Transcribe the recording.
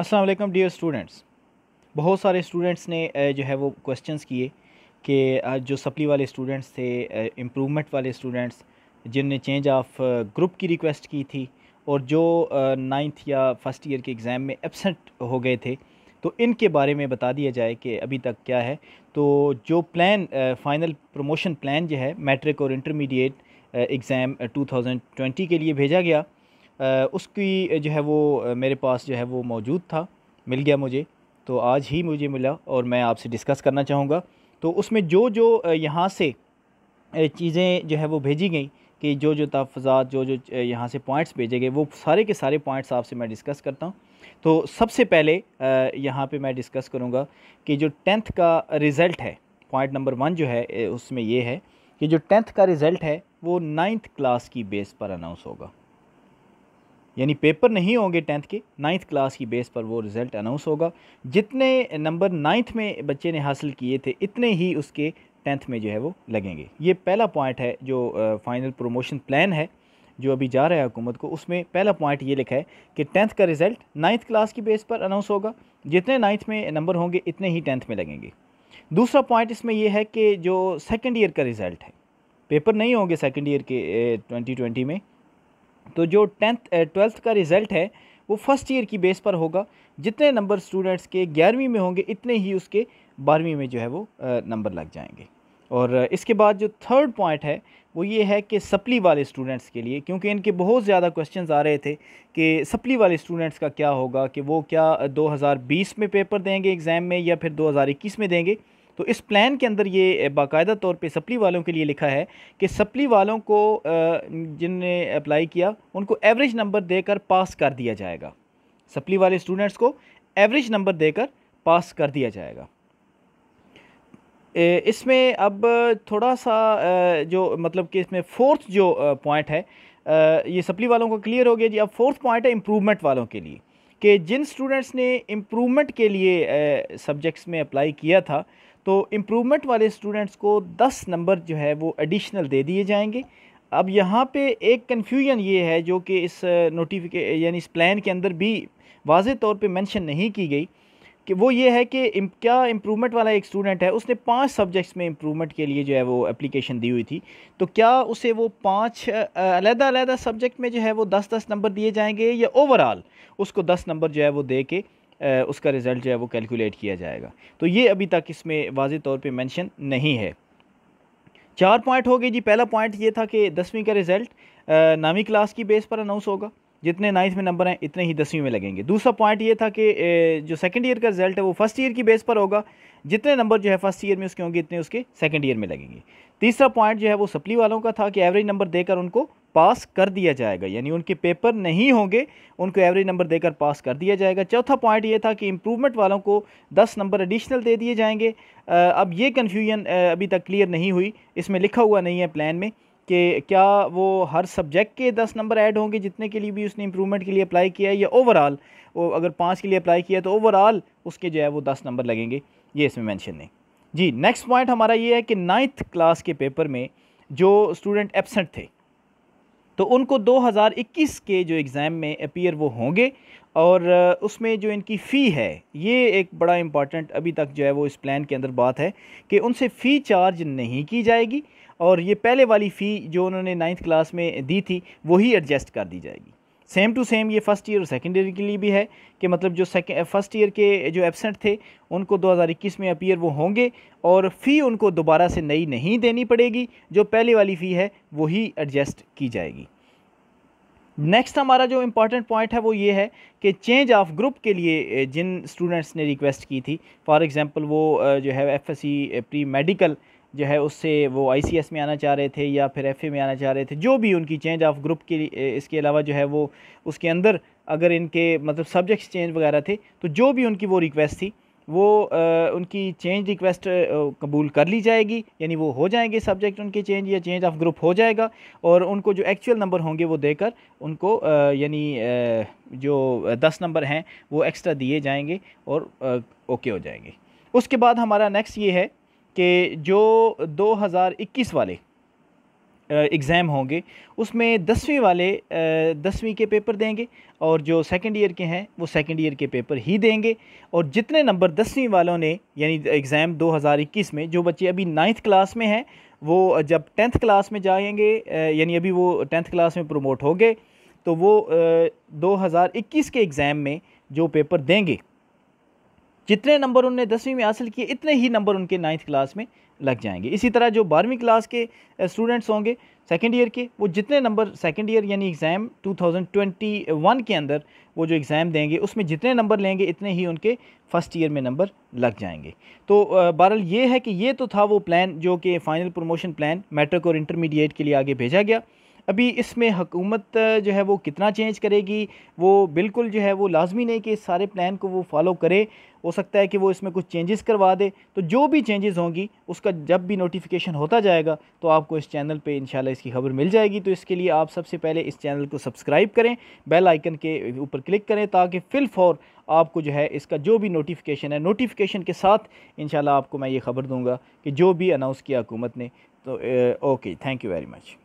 अस्सलाम वालेकुम dear students बहुत सारे स्टूडेंट्स ने जो है वो क्वेश्चंस किए कि जो सप्ली वाले स्टूडेंट्स थे इम्प्रूवमेंट वाले स्टूडेंट्स जिनने चेंज ऑफ ग्रुप की रिक्वेस्ट की थी और जो नाइन्थ या फर्स्ट ईयर के एग्ज़ाम में एबसेंट हो गए थे तो इनके बारे में बता दिया जाए कि अभी तक क्या है तो जो प्लान फ़ाइनल प्रमोशन प्लान जो है मैट्रिक और इंटरमीडिएट एग्ज़ाम ट्वेंटी के लिए भेजा गया उसकी जो है वो मेरे पास जो है वो मौजूद था मिल गया मुझे तो आज ही मुझे मिला और मैं आपसे डिस्कस करना चाहूँगा तो उसमें जो जो यहाँ से चीज़ें जो है वो भेजी गई कि जो जो तहफ़ात जो जो यहाँ से पॉइंट्स भेजे गए वो सारे के सारे पॉइंट्स आपसे मैं डिस्कस करता हूँ तो सबसे पहले यहाँ पे मैं डिस्कस करूँगा कि जो टेंथ का रिज़ल्ट है पॉइंट नंबर वन जो है उसमें ये है कि जो टेंथ का रिज़ल्ट है वो नाइन्थ क्लास की बेस पर अनाउंस होगा यानी पेपर नहीं होंगे टेंथ के नाइन्थ क्लास की बेस पर वो रिज़ल्ट अनाउंस होगा जितने नंबर नाइन्थ में बच्चे ने हासिल किए थे इतने ही उसके टेंथ में जो है वो लगेंगे ये पहला पॉइंट है जो फाइनल प्रोमोशन प्लान है जो अभी जा रहा है हुकूमत को उसमें पहला पॉइंट ये लिखा है कि टेंथ का रिज़ल्ट नाइन्थ क्लास की बेस पर अनाउंस होगा जितने नाइन्थ में नंबर होंगे इतने ही टेंथ में लगेंगे दूसरा पॉइंट इसमें यह है कि जो सेकेंड ईयर का रिज़ल्ट है पेपर नहीं होंगे सेकेंड ईयर के ट्वेंटी ट्वेंटी में तो जो टेंथ ट्वेल्थ का रिज़ल्ट है वो फर्स्ट ईयर की बेस पर होगा जितने नंबर स्टूडेंट्स के ग्यारहवीं में होंगे इतने ही उसके बारहवीं में जो है वो नंबर लग जाएंगे और इसके बाद जो थर्ड पॉइंट है वो ये है कि सप्ली वाले स्टूडेंट्स के लिए क्योंकि इनके बहुत ज़्यादा क्वेश्चंस आ रहे थे कि सप्ली वाले स्टूडेंट्स का क्या होगा कि वो क्या 2020 में पेपर देंगे एग्ज़ाम में या फिर 2021 में देंगे तो इस प्लान के अंदर ये बाकायदा तौर पे सप्ली वालों के लिए लिखा है कि सप्ली वालों को जिनने अप्लाई किया उनको एवरेज नंबर देकर पास कर दिया जाएगा सप्ली वाले स्टूडेंट्स को एवरेज नंबर देकर पास कर दिया जाएगा इसमें अब थोड़ा सा जो मतलब कि इसमें फोर्थ जो पॉइंट है ये सप्ली वालों को क्लियर हो गया जी अब फोर्थ पॉइंट है इम्प्रूवमेंट वालों के लिए कि जिन स्टूडेंट्स ने इम्प्रूवमेंट के लिए सब्जेक्ट्स में अप्लाई किया था तो इम्प्रूवमेंट वाले स्टूडेंट्स को दस नंबर जो है वो एडिशनल दे दिए जाएंगे अब यहाँ पे एक कन्फ्यूजन ये है जो कि इस नोटिफिके यानी इस प्लान के अंदर भी वाज तौर पे मेंशन नहीं की गई कि वो ये है कि क्या इम्प्रूवमेंट वाला एक स्टूडेंट है उसने पांच सब्जेक्ट्स में इम्प्रूवमेंट के लिए जो है वो एप्लीकेशन दी हुई थी तो क्या उसे वो पांच अलहदा अलग सब्जेक्ट में जो है वो दस दस नंबर दिए जाएंगे या ओवरऑल उसको दस नंबर जो है वो दे के उसका रिज़ल्ट जो है वो कैलकुलेट किया जाएगा तो ये अभी तक इसमें वाज तौर पर मैंशन नहीं है चार पॉइंट हो गए जी पहला पॉइंट ये था कि दसवीं का रिज़ल्ट नामी क्लास की बेस पर अनाउंस होगा जितने नाइन्थ में नंबर हैं इतने ही दसवीं में लगेंगे दूसरा पॉइंट ये था कि जो सेकेंड ईयर का रिजल्ट है वो फर्स्ट ईयर की बेस पर होगा जितने नंबर जो है फर्स्ट ईयर में उसके होंगे इतने उसके सेकेंड ईयर में लगेंगे तीसरा पॉइंट जो है वो सप्ली वालों का था कि एवरेज नंबर देकर उनको पास कर दिया जाएगा यानी उनके पेपर नहीं होंगे उनको एवरेज नंबर देकर पास कर दिया जाएगा चौथा पॉइंट ये था कि इम्प्रूवमेंट वालों को दस नंबर एडिशनल दे दिए जाएंगे अब ये कन्फ्यूजन अभी तक क्लियर नहीं हुई इसमें लिखा हुआ नहीं है प्लान में कि क्या वो हर सब्जेक्ट के दस नंबर ऐड होंगे जितने के लिए भी उसने इम्प्रूवमेंट के लिए अप्लाई किया है या ओवरऑल वो अगर पाँच के लिए अप्लाई किया तो ओवरऑल उसके जो है वो दस नंबर लगेंगे ये इसमें मैंशन नहीं जी नेक्स्ट पॉइंट हमारा ये है कि नाइन्थ क्लास के पेपर में जो स्टूडेंट एबसेंट थे तो उनको 2021 के जो एग्ज़ाम में अपीयर वो होंगे और उसमें जो इनकी फ़ी है ये एक बड़ा इम्पॉर्टेंट अभी तक जो है वो इस प्लान के अंदर बात है कि उनसे फ़ी चार्ज नहीं की जाएगी और ये पहले वाली फ़ी जो उन्होंने नाइन्थ क्लास में दी थी वही एडजस्ट कर दी जाएगी सेम टू सेम ये फ़र्स्ट ईयर और सेकेंड ईयर के लिए भी है कि मतलब जो सेकेंड फर्स्ट ईयर के जो एबसेंट थे उनको 2021 में अपीयर वो होंगे और फ़ी उनको दोबारा से नई नहीं देनी पड़ेगी जो पहले वाली फ़ी है वही एडजस्ट की जाएगी नेक्स्ट हमारा जो इम्पॉर्टेंट पॉइंट है वो ये है कि चेंज ऑफ ग्रुप के लिए जिन स्टूडेंट्स ने रिक्वेस्ट की थी फॉर एग्ज़ाम्पल वो जो है F S C pre medical जो है उससे वो आई में आना चाह रहे थे या फिर एफ में आना चाह रहे थे जो भी उनकी चेंज ऑफ ग्रुप के इसके अलावा जो है वो उसके अंदर अगर इनके मतलब सब्जेक्ट्स चेंज वगैरह थे तो जो भी उनकी वो रिक्वेस्ट थी वो आ, उनकी चेंज रिक्वेस्ट कबूल कर ली जाएगी यानी वो हो जाएंगे सब्जेक्ट उनके चेंज या चेंज ऑफ ग्रुप हो जाएगा और उनको जो एक्चुअल नंबर होंगे वो देकर उनको यानी जो दस नंबर हैं वो एक्स्ट्रा दिए जाएंगे और ओके हो जाएंगे उसके बाद हमारा नेक्स्ट ये है कि जो 2021 वाले एग्ज़ाम होंगे उसमें दसवीं वाले दसवीं के पेपर देंगे और जो सेकंड ईयर के हैं वो सेकंड ईयर के पेपर ही देंगे और जितने नंबर दसवीं वालों ने यानी एग्ज़ाम 2021 में जो बच्चे अभी नाइन्थ क्लास में हैं वो जब टेंथ क्लास में जाएंगे यानी अभी वो टेंथ क्लास में प्रमोट हो गए तो वो 2021 के एग्ज़ाम में जो पेपर देंगे जितने नंबर उनने दसवीं में हासिल किए इतने ही नंबर उनके नाइन्थ क्लास में लग जाएंगे इसी तरह जो बारहवीं क्लास के स्टूडेंट्स होंगे सेकेंड ईयर के वो जितने नंबर सेकेंड ईयर यानी एग्ज़ाम 2021 के अंदर वो जो एग्ज़ाम देंगे उसमें जितने नंबर लेंगे इतने ही उनके फ़र्स्ट ईयर में नंबर लग जाएंगे तो बहरहाल ये है कि ये तो था वो प्लान जो कि फ़ाइनल प्रमोशन प्लान मेट्रिक और इंटरमीडिएट के लिए आगे भेजा गया अभी इसमें हकूमत जो है वो कितना चेंज करेगी वो बिल्कुल जो है वो लाजमी नहीं कि इस सारे प्लान को वो फॉलो करे हो सकता है कि वो इसमें कुछ चेंजेस करवा दे तो जो भी चेंजेस होंगी उसका जब भी नोटिफिकेशन होता जाएगा तो आपको इस चैनल पे इंशाल्लाह इसकी खबर मिल जाएगी तो इसके लिए आप सबसे पहले इस चैनल को सब्सक्राइब करें बेल आइकन के ऊपर क्लिक करें ताकि फिल फॉर आपको जो है इसका जो भी नोटिफिकेशन है नोटिफिकेशन के साथ इन आपको मैं ये खबर दूँगा कि जो भी अनाउंस किया हुकूमत ने तो okay thank you very much